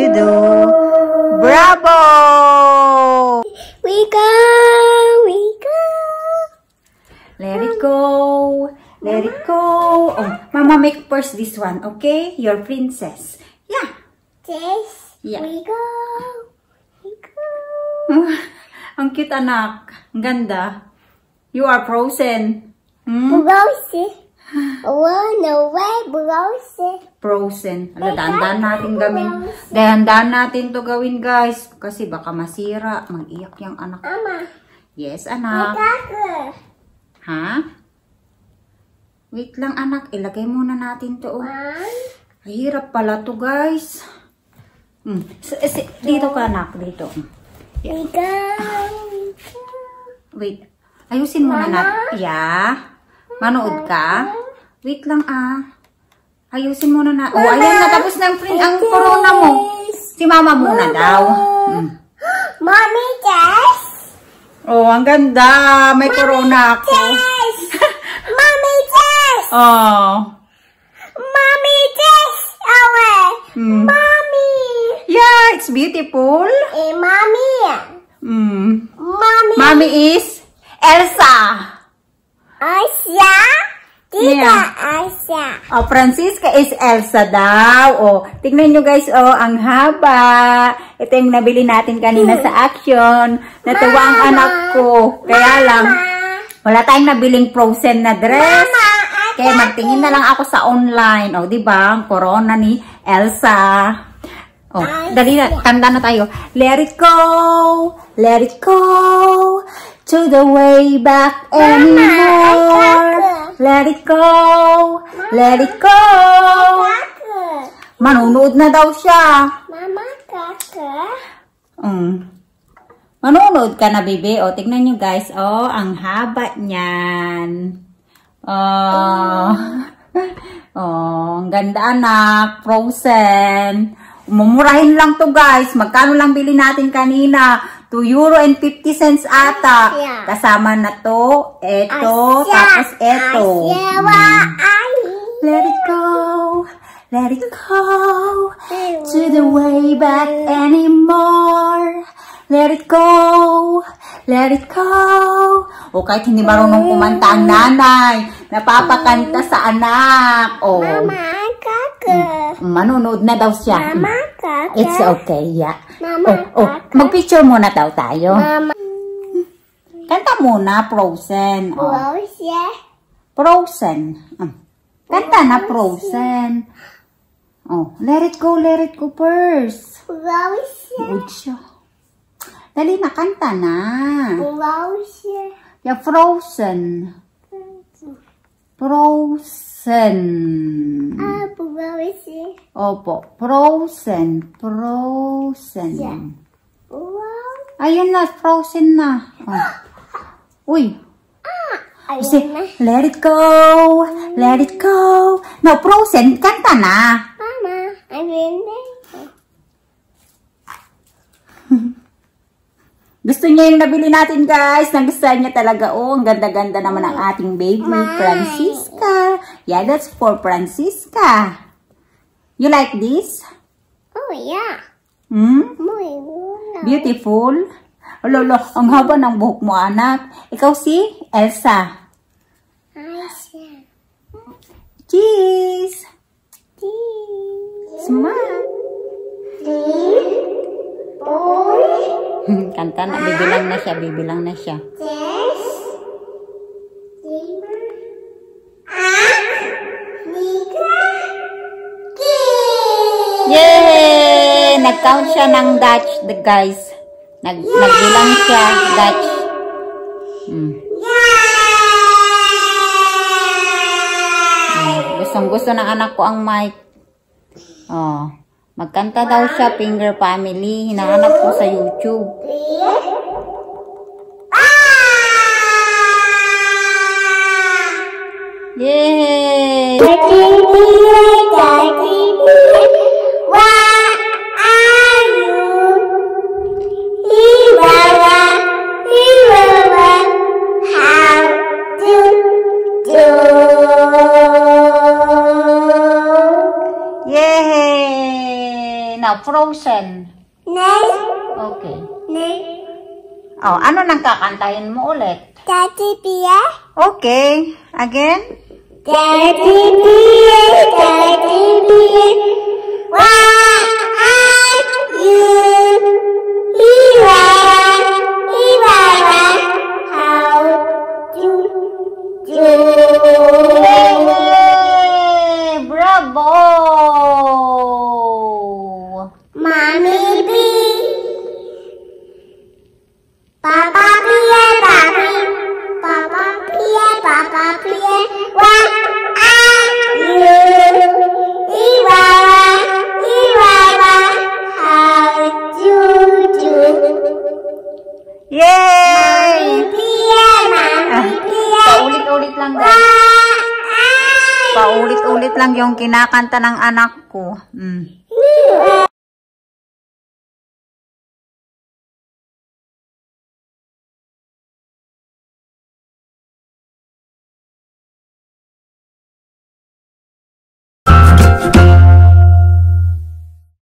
you do. Bravo! We go, we go. Let it go, let it go. Oh, Mama, make first this one, okay? Your princess. Yeah. This, yeah. we go, we go. Ang cute, anak. Ang ganda. You are frozen. Hmm? Frozen. Oh, no way, frozen. Frozen. Ano, dahan-dahan natin gamin. Dahan-dahan natin to gawin, guys. Kasi baka masira. Mag-iyak yung anak. Ama. Yes, anak. Ha? Wait lang, anak. Ilagay muna natin to. Oh. Hirap pala to, guys. Mm. Dito ka, anak. Dito. Hmm. Yeah. Wait. Ayusin muna natin. Yeah. Manood ka? Wait lang ah. Ayusin muna na. oh, ayan, natapos na yung print ang corona mo. Si mama muna mama. daw. Mm. Mommy, Jess? Oh, ang ganda. May Mommy corona ako. Mommy, Jess! Oh. Mommy, Jess! Awe! Oh, eh. Mm. Mommy! Yeah, it's beautiful. Eh, Mommy. Mm. Mommy. Mommy is Elsa. Elsa? Tita yeah. Elsa. Oh, Francisca is Elsa daw. Oh, tingnan nyo guys, oh, ang haba. Ito yung nabili natin kanina sa action. Natuwa ang anak ko. Kaya Mama. lang, wala tayong nabiling frozen na dress. Mama, Kaya magtingin na lang ako sa online. Oh, di ba? Ang corona ni Elsa. Oh, Elsa. dali na. Tanda na tayo. Let it go. Let it go. To the way back anymore. Mama, Let it go. Mama, Let it go. Manunood na daw siya. Mama, kaka. Mm. Manunood ka na, bebe. O, tignan nyo, guys. O, ang haba niyan. O. Oh. oh, ang ganda, anak. Frozen. Mumurahin lang to, guys. Magkano lang bili natin kanina? 2 euro and 50 cents ata. Kasama na to, eto, tapos eto. Let it go. Let it go to the way back anymore. Let it go. Let it go. O kahit hindi marunong kumanta ang nanay, napapakanta sa anak. O, Mama, kaka. Manonood na daw siya. Mama, kaka. It's okay, yeah. Mama, oh, oh. Mag-picture muna daw tayo. Mama. Kanta muna, Frozen. Oh. Frozen. Frozen. Oh. Kanta na, Frozen. Oh, let it go, let it go first. Frozen. Good Dali na, kanta na. Frozen. Yeah, Frozen. Frozen. Ah, frozen. Opo, frozen, frozen. Yeah. Wow. Ayun na, frozen na. Oh. Uy. Ah, ayun na. Let it go, let it go. No, frozen, kanta na. Mama, ayun na. Gusto niya yung nabili natin guys. Nagustuhan niya talaga. Oh, ang ganda-ganda naman ang ating baby, Francis sticker. Yeah, that's for Francisca. You like this? Oh, yeah. Hmm? Beautiful. Lolo, ang haba ng buhok mo, anak. Ikaw si Elsa. Elsa. Cheese. Cheese. Smile. Three, four, Kanta na, bibilang na siya, bibilang na siya. nag-count siya ng Dutch, the guys. Nag Nagbilang siya, Dutch. Hmm. Hmm. Gustong gusto ng anak ko ang mic. Oh. Magkanta daw siya, Finger Family. Hinahanap ko sa YouTube. Yay! Frozen? Nay. Okay. Nay. Oh, ano nang kakantahin mo ulit? Daddy Bear. Okay. Again? Daddy Bear, Daddy Bear. Wow! Paulit-ulit lang yung kinakanta ng anak ko. Mm. Thank you.